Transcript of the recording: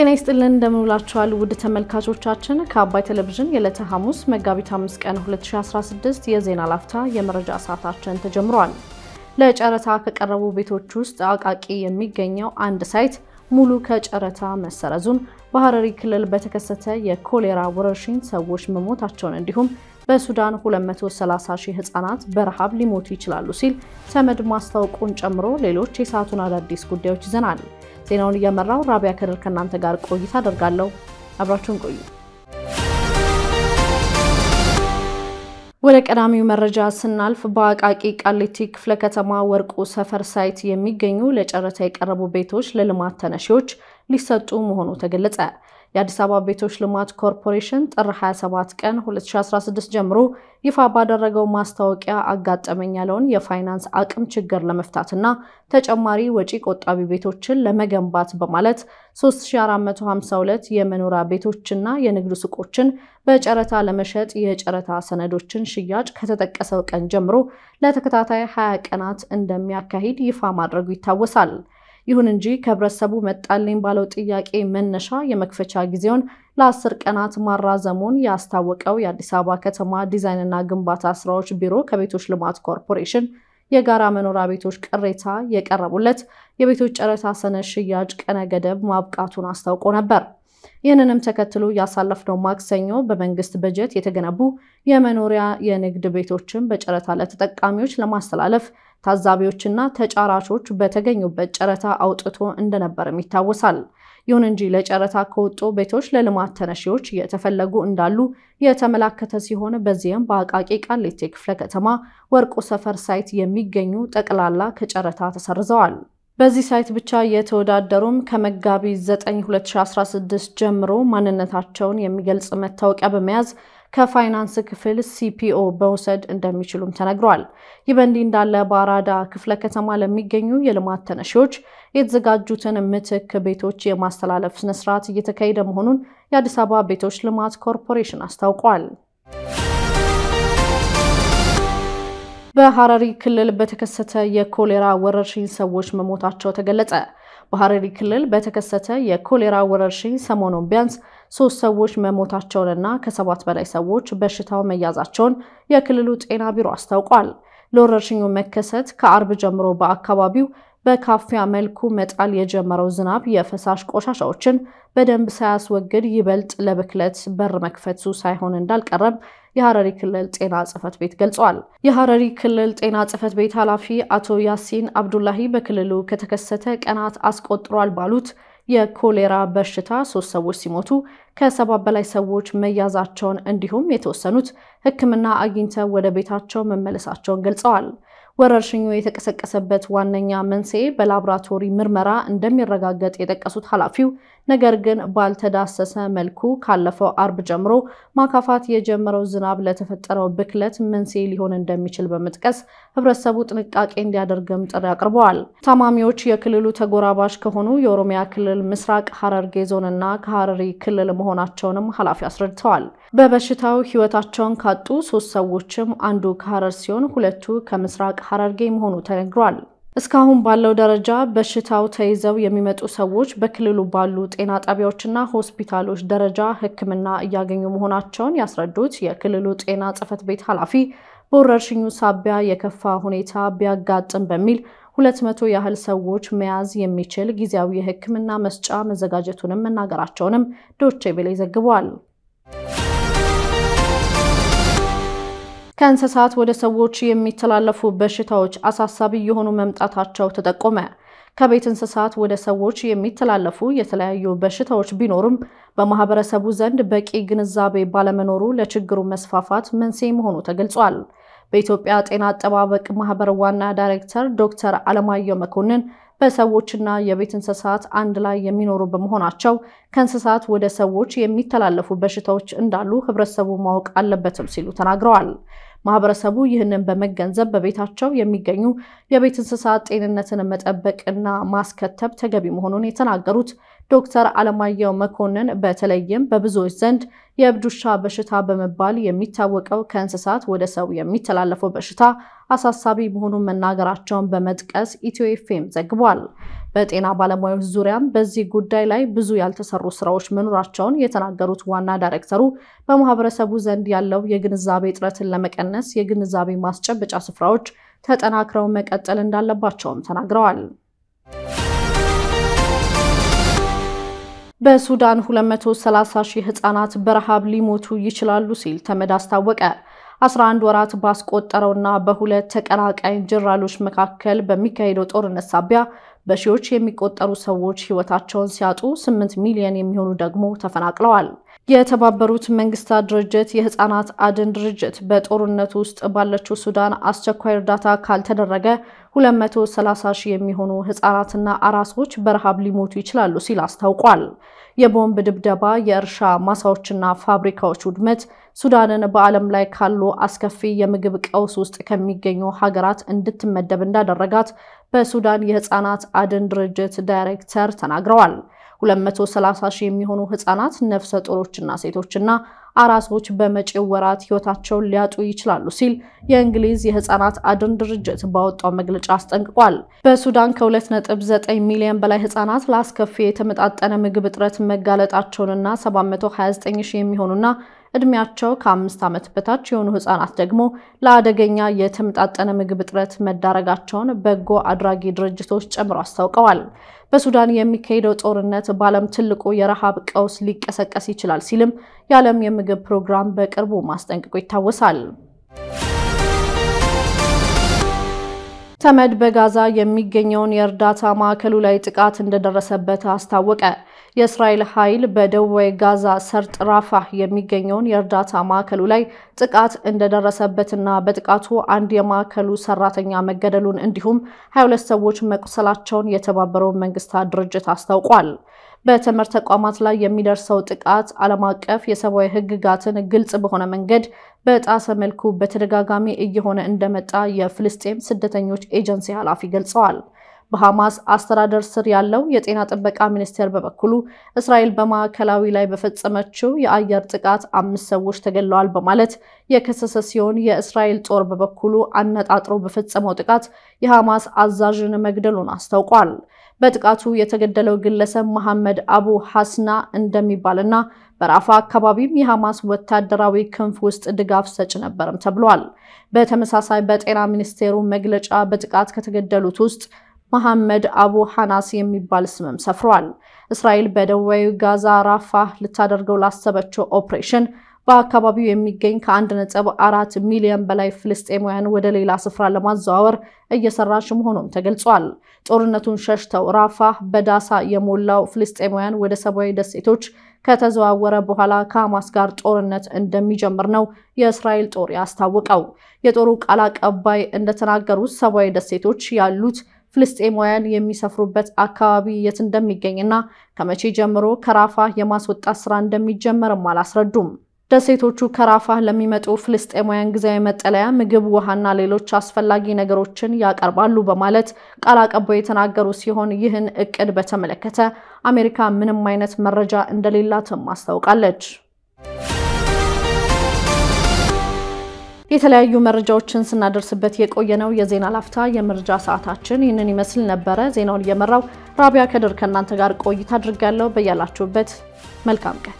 ጤና ይስጥልን እንደምንውላችኋል ውድ ተመልካቾቻችን፣ ከአባይ ቴሌቪዥን የዕለተ ሐሙስ መጋቢት 5 ቀን 2016 የዜና ላፍታ የመረጃ ሰዓታችን ተጀምሯል። ለጨረታ ከቀረቡ ቤቶች ውስጥ አቃቂ የሚገኘው አንድ ሳይት ሙሉ ከጨረታ መሰረዙን፣ በሐረሪ ክልል በተከሰተ የኮሌራ ወረርሽኝ ሰዎች መሞታቸውን እንዲሁም በሱዳን 230 ሺህ ህጻናት በረሃብ ሊሞቱ ይችላሉ ሲል ተመድ ማስታወቁን ጨምሮ ሌሎች የሰዓቱን አዳዲስ ጉዳዮች ይዘናል። ዜናውን እየመራው ራቢያ ከድር ከእናንተ ጋር ቆይታ አደርጋለሁ። አብራችሁን ቆዩ። ወደ ቀዳሚው መረጃ ስናልፍ በአቃቂ ቃሊቲ ክፍለ ከተማ ወርቁ ሰፈር ሳይት የሚገኙ ለጨረታ የቀረቡ ቤቶች ለልማት ተነሺዎች ሊሰጡ መሆኑ ተገለጸ። የአዲስ አበባ ቤቶች ልማት ኮርፖሬሽን ጥር 27 ቀን 2016 ጀምሮ ይፋ ባደረገው ማስታወቂያ አጋጠመኝ ያለውን የፋይናንስ አቅም ችግር ለመፍታትና ተጨማሪ ወጪ ቆጣቢ ቤቶችን ለመገንባት በማለት 3452 የመኖሪያ ቤቶችና የንግድ ሱቆችን በጨረታ ለመሸጥ የጨረታ ሰነዶችን ሽያጭ ከተጠቀሰው ቀን ጀምሮ ለተከታታይ 20 ቀናት እንደሚያካሂድ ይፋ ማድረጉ ይታወሳል። ይሁን እንጂ ከህብረተሰቡ መጣልኝ ባለው ጥያቄ መነሻ የመክፈቻ ጊዜውን ለአስር ቀናት ማራዘሙን ያስታወቀው የአዲስ አበባ ከተማ ዲዛይንና ግንባታ ስራዎች ቢሮ ከቤቶች ልማት ኮርፖሬሽን የጋራ መኖሪያ ቤቶች ቅሬታ የቀረቡለት የቤቶች ጨረታ ሰነድ ሽያጭ ቀነ ገደብ ማብቃቱን አስታውቆ ነበር። ይህንንም ተከትሎ ያሳለፍነው ማክሰኞ በመንግስት በጀት የተገነቡ የመኖሪያ የንግድ ቤቶችን በጨረታ ለተጠቃሚዎች ለማስተላለፍ ታዛቢዎችና ተጫራቾች በተገኙበት ጨረታ አውጥቶ እንደነበርም ይታወሳል። ይሁን እንጂ ለጨረታ ከወጡ ቤቶች ለልማት ተነሺዎች እየተፈለጉ እንዳሉ የተመላከተ ሲሆን በዚህም በአቃቂ ቃሊቲ ክፍለ ከተማ ወርቁ ሰፈር ሳይት የሚገኙ ጠቅላላ ከጨረታ ተሰርዘዋል። በዚህ ሳይት ብቻ የተወዳደሩም ከመጋቢት 9 2016 ጀምሮ ማንነታቸውን የሚገልጽ መታወቂያ በመያዝ ከፋይናንስ ክፍል ሲፒኦ መውሰድ እንደሚችሉም ተነግሯል። ይህ በእንዲህ እንዳለ በአራዳ ክፍለ ከተማ ለሚገኙ የልማት ተነሺዎች የተዘጋጁትን ምትክ ቤቶች የማስተላለፍ ስነስርዓት እየተካሄደ መሆኑን የአዲስ አበባ ቤቶች ልማት ኮርፖሬሽን አስታውቋል። በሐረሪ ክልል በተከሰተ የኮሌራ ወረርሽኝ ሰዎች መሞታቸው ተገለጸ። በሐረሪ ክልል በተከሰተ የኮሌራ ወረርሽኝ ሰሞኑን ቢያንስ ሶስት ሰዎች መሞታቸውንና ከሰባት በላይ ሰዎች በሽታው መያዛቸውን የክልሉ ጤና ቢሮ አስታውቋል። ለወረርሽኙ መከሰት ከአርብ ጀምሮ በአካባቢው በካፊያ መልኩ መጣል የጀመረው ዝናብ የፈሳሽ ቆሻሻዎችን በደንብ ሳያስወግድ ይበልጥ ለብክለት በር መክፈቱ ሳይሆን እንዳልቀረም የሐረሪ ክልል ጤና ጽህፈት ቤት ገልጿል። የሐረሪ ክልል ጤና ጽህፈት ቤት ኃላፊ አቶ ያሲን አብዱላሂ በክልሉ ከተከሰተ ቀናት አስቆጥሯል ባሉት የኮሌራ በሽታ ሶስት ሰዎች ሲሞቱ ከሰባ በላይ ሰዎች መያዛቸውን እንዲሁም የተወሰኑት ሕክምና አግኝተው ወደ ቤታቸው መመለሳቸውን ገልጸዋል። ወረርሽኙ የተቀሰቀሰበት ዋነኛ መንስኤ በላብራቶሪ ምርመራ እንደሚረጋገጥ የጠቀሱት ኃላፊው ነገር ግን ባልተዳሰሰ መልኩ ካለፈው አርብ ጀምሮ ማካፋት የጀመረው ዝናብ ለተፈጠረው ብክለት መንስኤ ሊሆን እንደሚችል በመጥቀስ ህብረተሰቡ ጥንቃቄ እንዲያደርግም ጥሪ አቅርበዋል። ታማሚዎች የክልሉ ተጎራባሽ ከሆኑ የኦሮሚያ ክልል ምስራቅ ሐረርጌ ዞንና ከሐረሪ ክልል መሆናቸውንም ኃላፊ አስረድተዋል። በበሽታው ህይወታቸውን ካጡ ሶስት ሰዎችም አንዱ ከሐረር ሲሆን ሁለቱ ከምስራቅ ሐረርጌ መሆኑ ተነግሯል። እስካሁን ባለው ደረጃ በሽታው ተይዘው የሚመጡ ሰዎች በክልሉ ባሉ ጤና ጣቢያዎችና ሆስፒታሎች ደረጃ ሕክምና እያገኙ መሆናቸውን ያስረዱት የክልሉ ጤና ጽሕፈት ቤት ኃላፊ በወረርሽኙ ሳቢያ የከፋ ሁኔታ ቢያጋጥም በሚል ሁለት መቶ ያህል ሰዎች መያዝ የሚችል ጊዜያዊ የሕክምና መስጫ መዘጋጀቱንም መናገራቸውንም ዶቼ ቬለ ዘግቧል። ከእንስሳት ወደ ሰዎች የሚተላለፉ በሽታዎች አሳሳቢ የሆኑ መምጣታቸው ተጠቆመ። ከቤት እንስሳት ወደ ሰዎች የሚተላለፉ የተለያዩ በሽታዎች ቢኖሩም በማህበረሰቡ ዘንድ በቂ ግንዛቤ ባለመኖሩ ለችግሩ መስፋፋት መንስኤ መሆኑ ተገልጿል። በኢትዮጵያ ጤና አጠባበቅ ማህበር ዋና ዳይሬክተር ዶክተር አለማየሁ መኮንን በሰዎችና የቤት እንስሳት አንድ ላይ የሚኖሩ በመሆናቸው ከእንስሳት ወደ ሰዎች የሚተላለፉ በሽታዎች እንዳሉ ህብረተሰቡ ማወቅ አለበትም ሲሉ ተናግረዋል። ማህበረሰቡ ይህንን በመገንዘብ በቤታቸው የሚገኙ የቤት እንስሳት ጤንነትን መጠበቅና ማስከተብ ተገቢ መሆኑን የተናገሩት ዶክተር አለማየሁ መኮንን በተለይም በብዙዎች ዘንድ የእብድ ውሻ በሽታ በመባል የሚታወቀው ከእንስሳት ወደ ሰው የሚተላለፈው በሽታ አሳሳቢ መሆኑን መናገራቸውን በመጥቀስ ኢትዮ ኤፍኤም ዘግቧል። በጤና ባለሙያዎች ዙሪያም በዚህ ጉዳይ ላይ ብዙ ያልተሰሩ ስራዎች መኖራቸውን የተናገሩት ዋና ዳይሬክተሩ በማህበረሰቡ ዘንድ ያለው የግንዛቤ እጥረትን ለመቀነስ የግንዛቤ ማስጨበጫ ስፍራዎች ተጠናክረው መቀጠል እንዳለባቸውም ተናግረዋል። በሱዳን 230 ሺህ ህጻናት በረሃብ ሊሞቱ ይችላሉ ሲል ተመድ አስታወቀ። 11 ወራት ባስቆጠረውና በሁለት ተቀናቃኝ ጀራሎች መካከል በሚካሄደው ጦርነት ሳቢያ በሺዎች የሚቆጠሩ ሰዎች ህይወታቸውን ሲያጡ 8 ሚሊዮን የሚሆኑ ደግሞ ተፈናቅለዋል። የተባበሩት መንግስታት ድርጅት የህፃናት አድን ድርጅት በጦርነቱ ውስጥ ባለችው ሱዳን አስቸኳይ እርዳታ ካልተደረገ 230 ሺህ የሚሆኑ ህጻናትና አራሶች በረሃብ ሊሞቱ ይችላሉ ሲል አስታውቋል። የቦምብ ድብደባ፣ የእርሻ ማሳዎችና ፋብሪካዎች ውድመት ሱዳንን በዓለም ላይ ካሉ አስከፊ የምግብ ቀውስ ውስጥ ከሚገኙ ሀገራት እንድትመደብ እንዳደረጋት በሱዳን የህፃናት አድን ድርጅት ዳይሬክተር ተናግረዋል። 230 ሺህ የሚሆኑ ህጻናት ነፍሰ ጡሮችና ሴቶችና አራሶች በመጪው ወራት ህይወታቸውን ሊያጡ ይችላሉ ሲል የእንግሊዝ የህፃናት አድን ድርጅት ባወጣው መግለጫ አስጠንቅቋል። በሱዳን ከ2.9 ሚሊዮን በላይ ህጻናት ለአስከፊ የተመጣጠነ ምግብ እጥረት መጋለጣቸውንና 729 ሺህ የሚሆኑና ዕድሜያቸው ከአምስት ዓመት በታች የሆኑ ህጻናት ደግሞ ለአደገኛ የተመጣጠነ ምግብ እጥረት መዳረጋቸውን በጎ አድራጊ ድርጅቶች ጨምሮ አስታውቀዋል። በሱዳን የሚካሄደው ጦርነት በዓለም ትልቁ የረሃብ ቀውስ ሊቀሰቀስ ይችላል ሲልም የዓለም የምግብ ፕሮግራም በቅርቡ ማስጠንቀቁ ይታወሳል። ተመድ በጋዛ የሚገኘውን የእርዳታ ማዕከሉ ላይ ጥቃት እንደደረሰበት አስታወቀ። የእስራኤል ኃይል በደቡባዊ ጋዛ ሰርጥ ራፋህ የሚገኘውን የእርዳታ ማዕከሉ ላይ ጥቃት እንደደረሰበትና በጥቃቱ አንድ የማዕከሉ ሰራተኛ መገደሉን እንዲሁም 22 ሰዎች መቁሰላቸውን የተባበረው መንግስታት ድርጅት አስታውቋል። በትምህርት ተቋማት ላይ የሚደርሰው ጥቃት ዓለም አቀፍ የሰብአዊ ሕግጋትን ግልጽ በሆነ መንገድ በጣሰ መልኩ በተደጋጋሚ እየሆነ እንደመጣ የፍልስጤም ስደተኞች ኤጀንሲ ኃላፊ ገልጸዋል። በሐማስ አስተዳደር ስር ያለው የጤና ጥበቃ ሚኒስቴር በበኩሉ እስራኤል በማዕከላዊ ላይ በፈጸመችው የአየር ጥቃት አምስት ሰዎች ተገድለዋል በማለት የከሰሰ ሲሆን የእስራኤል ጦር በበኩሉ አነጣጥሮ በፈጸመው ጥቃት የሐማስ አዛዥን መግደሉን አስታውቋል። በጥቃቱ የተገደለው ግለሰብ መሐመድ አቡ ሐስና እንደሚባልና በራፋ አካባቢም የሐማስ ወታደራዊ ክንፍ ውስጥ ድጋፍ ሰጭ ነበርም ተብሏል። በተመሳሳይ በጤና ሚኒስቴሩ መግለጫ በጥቃት ከተገደሉት ውስጥ መሐመድ አቡ ሐናስ የሚባል ስምም ሰፍሯል። እስራኤል በደቡባዊ ጋዛ ራፋ ልታደርገው ላሰበችው ኦፕሬሽን በአካባቢው የሚገኝ ከአንድ ነጥብ አራት ሚሊዮን በላይ ፍልስጤማውያን ወደ ሌላ ስፍራ ለማዘዋወር እየሰራች መሆኑም ተገልጿል። ጦርነቱን ሸሽተው ራፋ በዳሳ የሞላው ፍልስጤማውያን ወደ ሰብአዊ ደሴቶች ከተዘዋወረ በኋላ ከሐማስ ጋር ጦርነት እንደሚጀምር ነው የእስራኤል ጦር ያስታወቀው። የጦሩ ቃል አቀባይ እንደተናገሩት ሰብአዊ ደሴቶች ያሉት ፍልስጤማውያን የሚሰፍሩበት አካባቢ የት እንደሚገኝና ከመቼ ጀምሮ ከራፋ የማስወጣት ስራ እንደሚጀመርም አላስረዱም። ደሴቶቹ ከራፋ ለሚመጡ ፍልስጤማውያን ጊዜያዊ መጠለያ፣ ምግብ፣ ውሃና ሌሎች አስፈላጊ ነገሮችን ያቀርባሉ በማለት ቃል አቀባዩ የተናገሩ ሲሆን ይህን እቅድ በተመለከተ አሜሪካ ምንም አይነት መረጃ እንደሌላትም አስታውቃለች። የተለያዩ መረጃዎችን ስናደርስበት የቆየ ነው የዜና ላፍታ የመረጃ ሰዓታችን ይህንን ይመስል ነበረ። ዜናውን እየመራው ራቢያ ከድር ከእናንተ ጋር ቆይታ አድርጋለሁ። በያላችሁበት መልካም ቀን